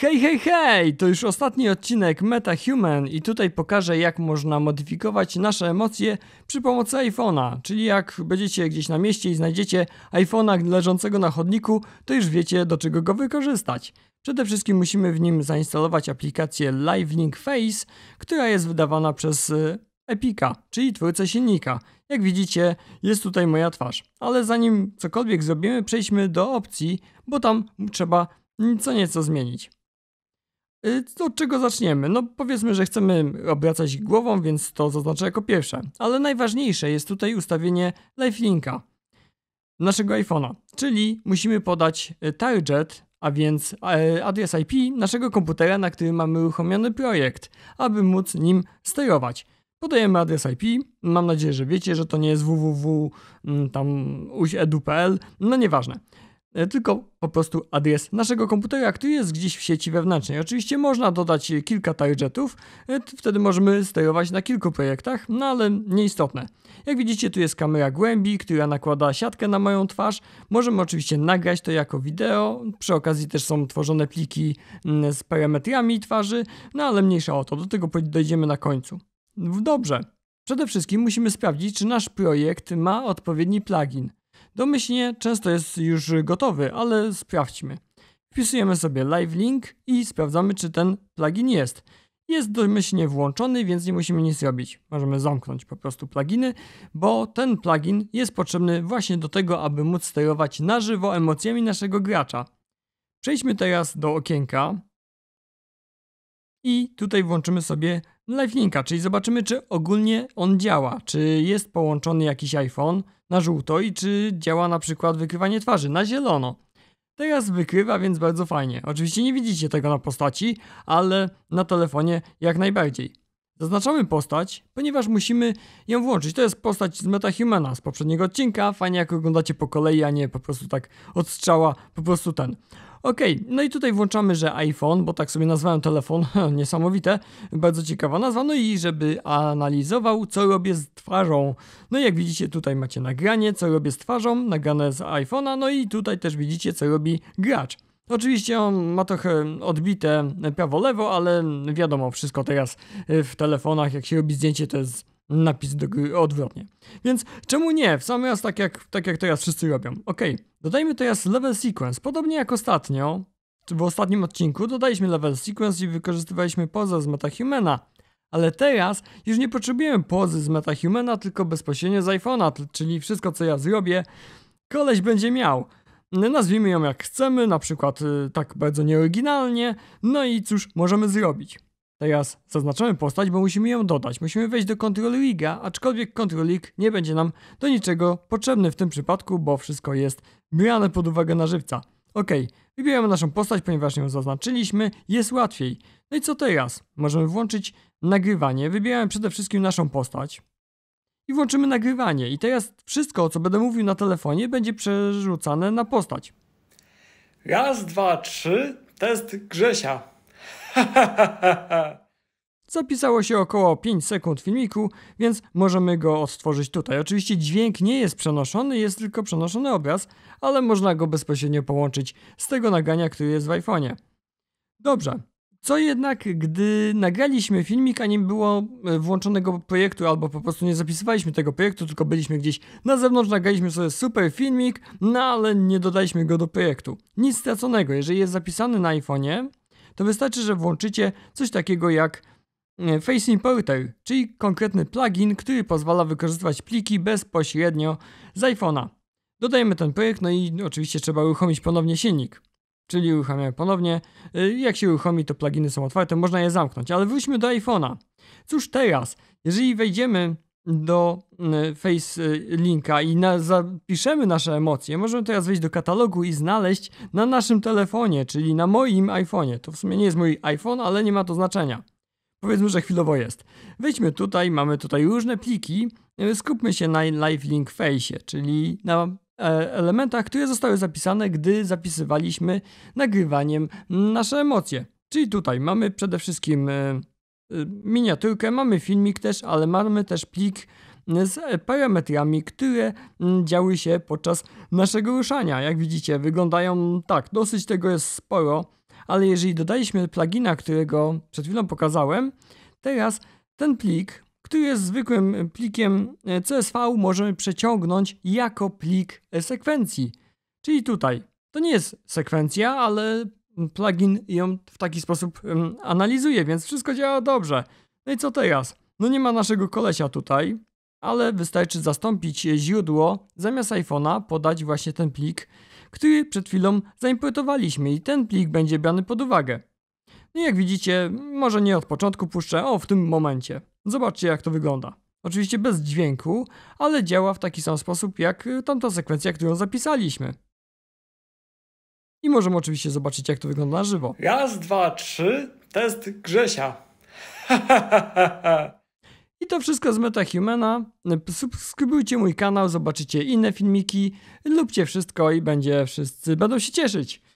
Hej, hej, hej! To już ostatni odcinek MetaHuman i tutaj pokażę jak można modyfikować nasze emocje przy pomocy iPhone'a. Czyli jak będziecie gdzieś na mieście i znajdziecie iPhone'a leżącego na chodniku, to już wiecie do czego go wykorzystać. Przede wszystkim musimy w nim zainstalować aplikację Live Link Face, która jest wydawana przez y, Epica, czyli twórcę silnika. Jak widzicie, jest tutaj moja twarz. Ale zanim cokolwiek zrobimy, przejdźmy do opcji, bo tam trzeba co nieco zmienić. Y, od czego zaczniemy? No powiedzmy, że chcemy obracać głową, więc to zaznaczę jako pierwsze. Ale najważniejsze jest tutaj ustawienie lifelinka naszego iPhone'a, czyli musimy podać y, target, a więc y, adres IP naszego komputera, na którym mamy uruchomiony projekt, aby móc nim sterować. Podajemy adres IP, mam nadzieję, że wiecie, że to nie jest www mm, edu.pl, no nieważne. E, tylko po prostu adres naszego komputera, który jest gdzieś w sieci wewnętrznej. Oczywiście można dodać e, kilka targetów, e, wtedy możemy sterować na kilku projektach, no ale nieistotne. Jak widzicie, tu jest kamera głębi, która nakłada siatkę na moją twarz. Możemy oczywiście nagrać to jako wideo, przy okazji też są tworzone pliki mm, z parametrami twarzy, no ale mniejsza o to, do tego dojdziemy na końcu. Dobrze. Przede wszystkim musimy sprawdzić, czy nasz projekt ma odpowiedni plugin. Domyślnie często jest już gotowy, ale sprawdźmy. Wpisujemy sobie live link i sprawdzamy, czy ten plugin jest. Jest domyślnie włączony, więc nie musimy nic robić. Możemy zamknąć po prostu pluginy, bo ten plugin jest potrzebny właśnie do tego, aby móc sterować na żywo emocjami naszego gracza. Przejdźmy teraz do okienka i tutaj włączymy sobie livelinka, czyli zobaczymy, czy ogólnie on działa, czy jest połączony jakiś iPhone na żółto i czy działa na przykład wykrywanie twarzy na zielono. Teraz wykrywa, więc bardzo fajnie. Oczywiście nie widzicie tego na postaci, ale na telefonie jak najbardziej. Zaznaczamy postać, ponieważ musimy ją włączyć. To jest postać z MetaHumana z poprzedniego odcinka. Fajnie jak oglądacie po kolei, a nie po prostu tak odstrzała, po prostu ten. Ok, no i tutaj włączamy, że iPhone, bo tak sobie nazwałem telefon, niesamowite, bardzo ciekawa nazwa, no i żeby analizował, co robię z twarzą. No i jak widzicie, tutaj macie nagranie, co robię z twarzą, nagrane z iPhone'a, no i tutaj też widzicie, co robi gracz. Oczywiście on ma trochę odbite prawo-lewo, ale wiadomo, wszystko teraz w telefonach, jak się robi zdjęcie, to jest napis do gry odwrotnie. Więc czemu nie? W sam raz tak jak, tak jak teraz wszyscy robią. Ok, dodajmy teraz level sequence. Podobnie jak ostatnio, w ostatnim odcinku dodaliśmy level sequence i wykorzystywaliśmy pozę z MetaHumana. Ale teraz już nie potrzebujemy pozy z MetaHumana, tylko bezpośrednio z iPhone'a, czyli wszystko co ja zrobię, koleś będzie miał. No, nazwijmy ją jak chcemy, na przykład y, tak bardzo nieoryginalnie, no i cóż możemy zrobić. Teraz zaznaczamy postać, bo musimy ją dodać. Musimy wejść do Control Liga, aczkolwiek Control League nie będzie nam do niczego potrzebny w tym przypadku, bo wszystko jest brane pod uwagę na żywca. Ok, wybieramy naszą postać, ponieważ ją zaznaczyliśmy, jest łatwiej. No i co teraz? Możemy włączyć nagrywanie. Wybieramy przede wszystkim naszą postać i włączymy nagrywanie. I teraz wszystko, co będę mówił na telefonie, będzie przerzucane na postać. Raz, dwa, trzy. Test Grzesia. Zapisało się około 5 sekund filmiku, więc możemy go odtworzyć tutaj. Oczywiście dźwięk nie jest przenoszony, jest tylko przenoszony obraz, ale można go bezpośrednio połączyć z tego nagania, który jest w iPhone'ie. Dobrze. Co jednak, gdy nagraliśmy filmik, a nie było e, włączonego projektu, albo po prostu nie zapisywaliśmy tego projektu, tylko byliśmy gdzieś na zewnątrz, nagraliśmy sobie super filmik, no ale nie dodaliśmy go do projektu. Nic straconego, jeżeli jest zapisany na iPhone'ie, to wystarczy, że włączycie coś takiego jak e, Face Importer, czyli konkretny plugin, który pozwala wykorzystywać pliki bezpośrednio z iPhone'a. Dodajemy ten projekt, no i oczywiście trzeba uruchomić ponownie silnik. Czyli uruchamiamy ponownie. E, jak się uruchomi, to pluginy są otwarte, można je zamknąć. Ale wróćmy do iPhone'a. Cóż teraz? Jeżeli wejdziemy do y, face y, linka i na, zapiszemy nasze emocje, możemy teraz wejść do katalogu i znaleźć na naszym telefonie, czyli na moim iPhone'ie. To w sumie nie jest mój iPhone, ale nie ma to znaczenia. Powiedzmy, że chwilowo jest. Wejdźmy tutaj, mamy tutaj różne pliki. Y, skupmy się na Live Link Face, czyli na e, elementach, które zostały zapisane, gdy zapisywaliśmy nagrywaniem nasze emocje. Czyli tutaj mamy przede wszystkim Y, miniaturkę, mamy filmik też, ale mamy też plik z parametrami, które mm, działy się podczas naszego ruszania. Jak widzicie, wyglądają tak, dosyć tego jest sporo, ale jeżeli dodaliśmy plugina, którego przed chwilą pokazałem, teraz ten plik, który jest zwykłym plikiem y, CSV, możemy przeciągnąć jako plik sekwencji. Czyli tutaj, to nie jest sekwencja, ale plugin ją w taki sposób analizuje, więc wszystko działa dobrze. No i co teraz? No nie ma naszego kolesia tutaj, ale wystarczy zastąpić źródło, zamiast iPhone'a podać właśnie ten plik, który przed chwilą zaimportowaliśmy i ten plik będzie brany pod uwagę. No i jak widzicie, może nie od początku puszczę, o w tym momencie. Zobaczcie jak to wygląda. Oczywiście bez dźwięku, ale działa w taki sam sposób jak y, tamta sekwencja, którą zapisaliśmy i możemy oczywiście zobaczyć, jak to wygląda na żywo. Raz, dwa, trzy, test Grzesia. I to wszystko z MetaHumana. Subskrybujcie mój kanał, zobaczycie inne filmiki, lubcie wszystko i będzie wszyscy będą się cieszyć.